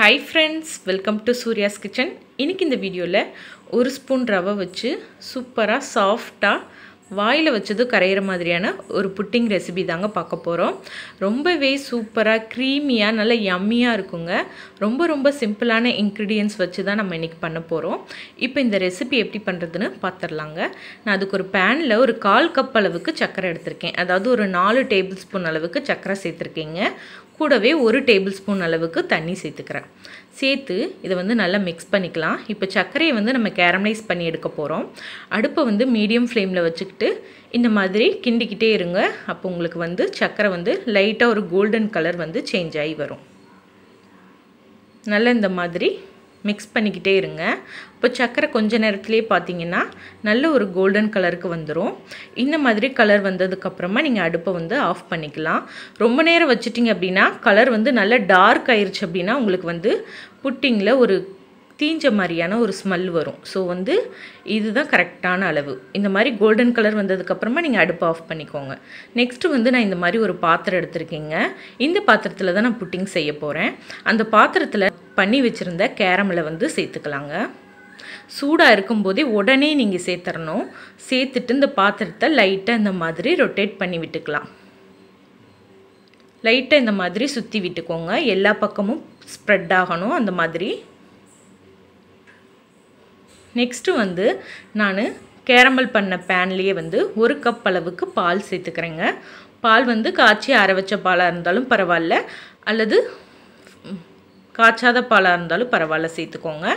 hi friends welcome to Surya's kitchen இன்றைக்கி இந்த வீடியோவில் ஒரு ஸ்பூன் ரவை வச்சு சூப்பராக சாஃப்டாக வாயில் வச்சது கரையிற மாதிரியான ஒரு புட்டிங் ரெசிபி தாங்க பார்க்க போகிறோம் ரொம்பவே சூப்பராக க்ரீமியாக நல்லா யம்மியாக இருக்குங்க ரொம்ப ரொம்ப சிம்பிளான இன்க்ரீடியன்ஸ் வச்சு தான் நம்ம இன்றைக்கி பண்ண போகிறோம் இப்போ இந்த ரெசிபி எப்படி பண்ணுறதுன்னு பார்த்துடலாங்க நான் அதுக்கு ஒரு பேனில் ஒரு கால் கப் அளவுக்கு சர்க்கரை எடுத்திருக்கேன் அதாவது ஒரு நாலு டேபிள் ஸ்பூன் அளவுக்கு சர்க்கரை சேர்த்துருக்கேங்க கூடவே ஒரு டேபிள் ஸ்பூன் அளவுக்கு தண்ணி சேர்த்துக்கிறேன் சேர்த்து இதை வந்து நல்லா மிக்ஸ் பண்ணிக்கலாம் இப்போ சர்க்கரையை வந்து நம்ம கேரமலைஸ் பண்ணி எடுக்க போகிறோம் அடுப்பை வந்து மீடியம் ஃப்ளேமில் வச்சுக்கிட்டு இந்த மாதிரி கிண்டிக்கிட்டே இருங்க அப்போ உங்களுக்கு வந்து சர்க்கரை வந்து லைட்டாக ஒரு கோல்டன் கலர் வந்து சேஞ்ச் ஆகி வரும் நல்லா இந்த மாதிரி மிக்ஸ் பண்ணிக்கிட்டே இருங்க இப்போ சர்க்கரை கொஞ்ச நேரத்துலேயே பார்த்தீங்கன்னா நல்ல ஒரு கோல்டன் கலருக்கு வந்துடும் இந்த மாதிரி கலர் வந்ததுக்கப்புறமா நீங்கள் அடுப்பை வந்து ஆஃப் பண்ணிக்கலாம் ரொம்ப நேரம் வச்சுட்டிங்க அப்படின்னா கலர் வந்து நல்ல டார்க் ஆயிடுச்சு அப்படின்னா உங்களுக்கு வந்து புட்டிங்கில் ஒரு தீஞ்ச மாதிரியான ஒரு ஸ்மெல் வரும் ஸோ வந்து இதுதான் கரெக்டான அளவு இந்த மாதிரி கோல்டன் கலர் வந்ததுக்கப்புறமா நீங்கள் அடுப்பு ஆஃப் பண்ணிக்கோங்க நெக்ஸ்ட்டு வந்து நான் இந்த மாதிரி ஒரு பாத்திரம் எடுத்திருக்கேங்க இந்த பாத்திரத்தில் தான் நான் புட்டிங் செய்ய போகிறேன் அந்த பாத்திரத்தில் பண்ணி வச்சுருந்த கேரமில் வந்து சேர்த்துக்கலாங்க சூடாக இருக்கும்போதே உடனே நீங்கள் சேர்த்துறணும் சேர்த்துட்டு இந்த பாத்திரத்தை லைட்டாக இந்த மாதிரி ரொட்டேட் பண்ணி விட்டுக்கலாம் லைட்டாக இந்த மாதிரி சுற்றி விட்டுக்கோங்க எல்லா பக்கமும் ஸ்ப்ரெட் ஆகணும் அந்த மாதிரி நெக்ஸ்ட்டு வந்து நான் கேரமல் பண்ண பேன்லேயே வந்து ஒரு கப் அளவுக்கு பால் சேர்த்துக்கிறேங்க பால் வந்து காய்ச்சி அரை வச்ச பாலாக இருந்தாலும் பரவாயில்ல அல்லது காய்ச்சாத பாலாக இருந்தாலும் பரவாயில்ல சேர்த்துக்கோங்க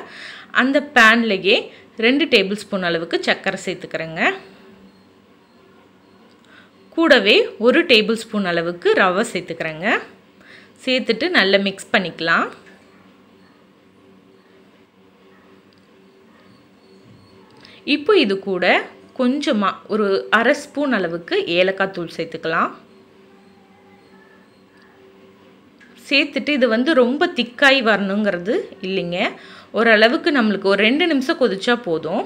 அந்த பேன்லேயே ரெண்டு டேபிள் ஸ்பூன் அளவுக்கு சர்க்கரை சேர்த்துக்கிறேங்க கூடவே ஒரு டேபிள் ஸ்பூன் அளவுக்கு ரவை சேர்த்துக்கிறேங்க சேர்த்துட்டு நல்லா மிக்ஸ் பண்ணிக்கலாம் இப்போ இது கூட கொஞ்சமாக ஒரு அரை ஸ்பூன் அளவுக்கு ஏலக்காய் தூள் சேர்த்துக்கலாம் சேர்த்துட்டு இது வந்து ரொம்ப திக்காய் வரணுங்கிறது இல்லைங்க ஓரளவுக்கு நம்மளுக்கு ஒரு ரெண்டு நிமிஷம் கொதிச்சா போதும்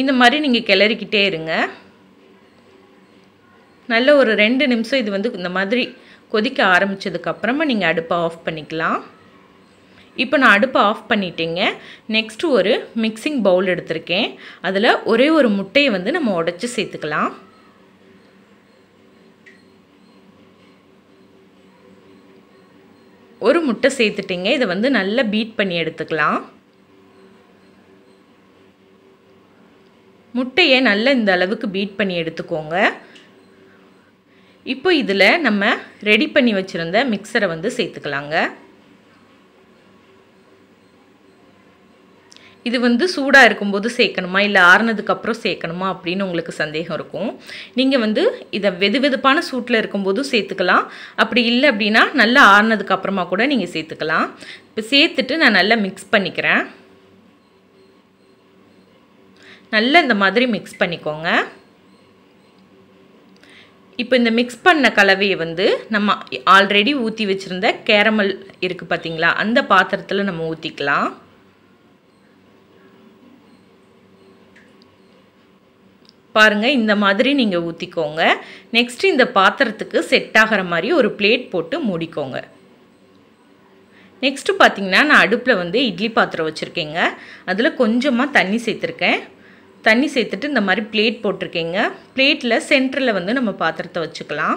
இந்த மாதிரி நீங்கள் கிளறிக்கிட்டே இருங்க நல்ல ஒரு ரெண்டு நிமிஷம் இது வந்து இந்த மாதிரி கொதிக்க ஆரம்பித்ததுக்கப்புறமா நீங்கள் அடுப்பை ஆஃப் பண்ணிக்கலாம் இப்போ நான் அடுப்பை ஆஃப் பண்ணிட்டேங்க நெக்ஸ்ட்டு ஒரு மிக்சிங் பவுல் எடுத்திருக்கேன் அதில் ஒரே ஒரு முட்டையை வந்து நம்ம உடச்சி சேர்த்துக்கலாம் ஒரு முட்டை சேர்த்துட்டிங்க இதை வந்து நல்லா பீட் பண்ணி எடுத்துக்கலாம் முட்டையை நல்லா இந்த அளவுக்கு பீட் பண்ணி எடுத்துக்கோங்க இப்போ இதில் நம்ம ரெடி பண்ணி வச்சுருந்த மிக்சரை வந்து சேர்த்துக்கலாங்க இது வந்து சூடாக இருக்கும்போது சேர்க்கணுமா இல்லை ஆறுனதுக்கப்புறம் சேர்க்கணுமா அப்படின்னு உங்களுக்கு சந்தேகம் இருக்கும் நீங்கள் வந்து இதை வெது வெதுப்பான சூட்டில் இருக்கும்போது சேர்த்துக்கலாம் அப்படி இல்லை அப்படின்னா நல்லா ஆறுனதுக்கப்புறமா கூட நீங்கள் சேர்த்துக்கலாம் இப்போ சேர்த்துட்டு நான் நல்லா மிக்ஸ் பண்ணிக்கிறேன் நல்லா இந்த மாதிரி மிக்ஸ் பண்ணிக்கோங்க இப்போ இந்த மிக்ஸ் பண்ண கலவையை வந்து நம்ம ஆல்ரெடி ஊற்றி வச்சுருந்த கேரமல் இருக்குது பார்த்திங்களா அந்த பாத்திரத்தில் நம்ம ஊற்றிக்கலாம் பாருங்கள் இந்த மாதிரி நீங்கள் ஊற்றிக்கோங்க நெக்ஸ்ட்டு இந்த பாத்திரத்துக்கு செட் ஆகிற மாதிரி ஒரு பிளேட் போட்டு மூடிக்கோங்க நெக்ஸ்ட்டு பார்த்திங்கன்னா நான் அடுப்பில் வந்து இட்லி பாத்திரம் வச்சுருக்கேங்க அதில் கொஞ்சமாக தண்ணி சேர்த்துருக்கேன் தண்ணி சேர்த்துட்டு இந்த மாதிரி பிளேட் போட்டிருக்கேங்க பிளேட்டில் சென்டரில் வந்து நம்ம பாத்திரத்தை வச்சுக்கலாம்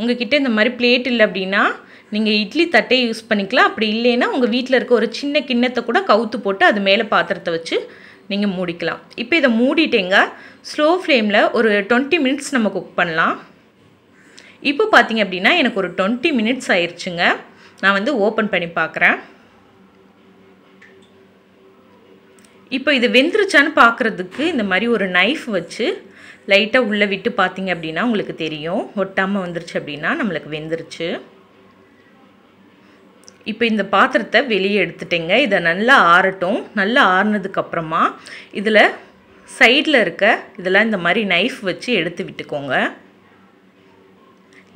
உங்ககிட்ட இந்த மாதிரி பிளேட் இல்லை அப்படின்னா நீங்கள் இட்லி தட்டை யூஸ் பண்ணிக்கலாம் அப்படி இல்லைன்னா உங்கள் வீட்டில் இருக்க ஒரு சின்ன கிண்ணத்தை கூட கவுத்து போட்டு அது மேலே பாத்திரத்தை வச்சு நீங்கள் மூடிக்கலாம் இப்போ இதை மூடிட்டேங்க ஸ்லோ ஃப்ளேமில் ஒரு டுவெண்ட்டி மினிட்ஸ் நம்ம குக் பண்ணலாம் இப்போ பார்த்தீங்க அப்படின்னா எனக்கு ஒரு டுவெண்ட்டி மினிட்ஸ் ஆயிடுச்சுங்க நான் வந்து ஓப்பன் பண்ணி பார்க்குறேன் இப்போ இது வெந்துருச்சான்னு பார்க்குறதுக்கு இந்த மாதிரி ஒரு நைஃப் வச்சு லைட்டாக உள்ளே விட்டு பார்த்தீங்க அப்படின்னா உங்களுக்கு தெரியும் ஒட்டாமல் வந்துருச்சு அப்படின்னா நம்மளுக்கு வெந்துருச்சு இப்போ இந்த பாத்திரத்தை வெளியே எடுத்துட்டேங்க இதை நல்லா ஆறட்டும் நல்லா ஆறுனதுக்கப்புறமா இதில் சைடில் இருக்க இதெல்லாம் இந்த மாதிரி நைஃப் வச்சு எடுத்து விட்டுக்கோங்க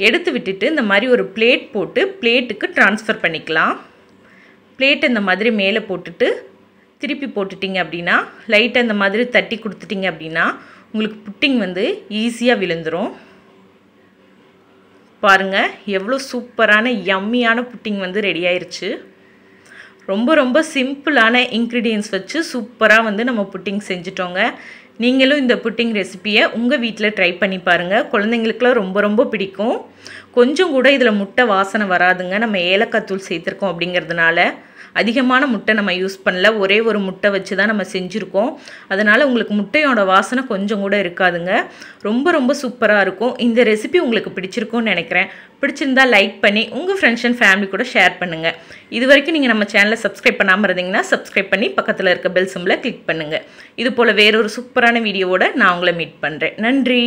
எடுத்து விட்டுட்டு இந்த மாதிரி ஒரு பிளேட் போட்டு பிளேட்டுக்கு ட்ரான்ஸ்ஃபர் பண்ணிக்கலாம் பிளேட் இந்த மாதிரி மேலே போட்டுட்டு திருப்பி போட்டுட்டிங்க அப்படின்னா லைட்டை இந்த மாதிரி தட்டி கொடுத்துட்டிங்க அப்படின்னா உங்களுக்கு புட்டிங் வந்து ஈஸியாக விழுந்துடும் பாருங்கள் எவ்வளோ சூப்பரான யம்மியான புட்டிங் வந்து ரெடி ஆயிடுச்சு ரொம்ப ரொம்ப சிம்பிளான இன்க்ரீடியன்ஸ் வச்சு சூப்பராக வந்து நம்ம புட்டிங் செஞ்சிட்டோங்க நீங்களும் இந்த புட்டிங் ரெசிப்பியை உங்கள் வீட்டில் ட்ரை பண்ணி பாருங்கள் குழந்தைங்களுக்குலாம் ரொம்ப ரொம்ப பிடிக்கும் கொஞ்சம் கூட இதில் முட்டை வாசனை வராதுங்க நம்ம ஏலக்காய் தூள் சேர்த்துருக்கோம் அப்படிங்கிறதுனால அதிகமான முட்டை நம்ம யூஸ் பண்ணல ஒரே ஒரு முட்டை வச்சு தான் நம்ம செஞ்சுருக்கோம் அதனால் உங்களுக்கு முட்டையோட வாசனை கொஞ்சம் கூட இருக்காதுங்க ரொம்ப ரொம்ப சூப்பராக இருக்கும் இந்த ரெசிபி உங்களுக்கு பிடிச்சிருக்கும்னு நினைக்கிறேன் பிடிச்சிருந்தா லைக் பண்ணி உங்கள் ஃப்ரெண்ட்ஸ் அண்ட் ஃபேமிலி கூட ஷேர் பண்ணுங்கள் இது வரைக்கும் நீங்கள் நம்ம சேனலை சப்ஸ்கிரைப் பண்ணாமல் இருந்தீங்கன்னா சப்ஸ்கிரைப் பண்ணி பக்கத்தில் இருக்க பெல் சிம்பில் கிளிக் பண்ணுங்கள் இது போல் வேறொரு சூப்பரான வீடியோவோட நான் உங்களை மீட் பண்ணுறேன் நன்றி